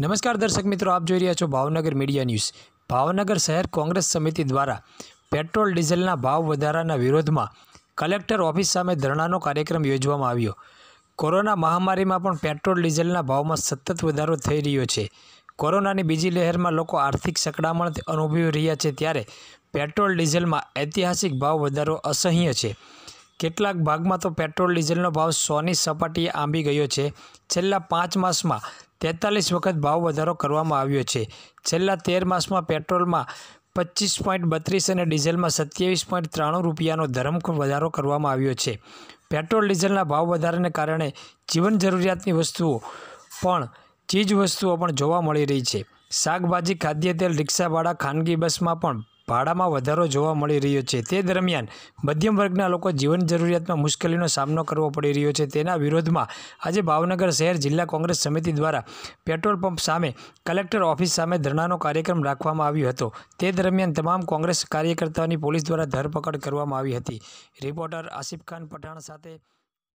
નમસ્કાર દર્શક મિત્રો આપ જોઈ રહ્યા છો ભાવનગર મીડિયા ન્યૂઝ ભાવનગર શહેર કોંગ્રેસ સમિતિ દ્વારા પેટ્રોલ ડીઝલના ભાવ વધારાના વિરોધમાં કલેક્ટર ઓફિસ સામે ધરણાનો કાર્યક્રમ યોજવામાં આવ્યો કોરોના મહામારીમાં પણ પેટ્રોલ ડીઝલના ભાવમાં સતત વધારો થઈ રહ્યો છે કોરોનાની બીજી લહેરમાં લોકો આર્થિક સકડામણ અનુભવી રહ્યા છે ત્યારે પેટ્રોલ ડીઝલમાં ઐતિહાસિક ભાવ વધારો અસહ્ય છે કેટલાક ભાગમાં તો પેટ્રોલ ડીઝલનો ભાવ સોની સપાટીએ આંબી ગયો છે છેલ્લા પાંચ માસમાં તેતાલીસ વખત ભાવ વધારો કરવામાં આવ્યો છે છેલ્લા તેર માસમાં પેટ્રોલમાં પચીસ પોઈન્ટ બત્રીસ અને ડીઝલમાં સત્યાવીસ પોઈન્ટ ત્રાણું રૂપિયાનો ધરમ વધારો કરવામાં આવ્યો છે પેટ્રોલ ડીઝલના ભાવ વધારાને કારણે જીવન જરૂરિયાતની વસ્તુઓ પણ ચીજ વસ્તુઓ પણ જોવા મળી રહી છે શાકભાજી ખાદ્ય તેલ રિક્ષા ખાનગી બસમાં પણ ભાડામાં વધારો જોવા મળી રહ્યો છે તે દરમિયાન મધ્યમ વર્ગના લોકો જીવન જરૂરિયાતમાં મુશ્કેલીનો સામનો કરવો પડી રહ્યો છે તેના વિરોધમાં આજે ભાવનગર શહેર જિલ્લા કોંગ્રેસ સમિતિ દ્વારા પેટ્રોલ પંપ સામે કલેક્ટર ઓફિસ સામે ધરણાનો કાર્યક્રમ રાખવામાં આવ્યો હતો તે દરમિયાન તમામ કોંગ્રેસ કાર્યકર્તાઓની પોલીસ દ્વારા ધરપકડ કરવામાં આવી હતી રિપોર્ટર આસિફ ખાન પઠાણ સાથે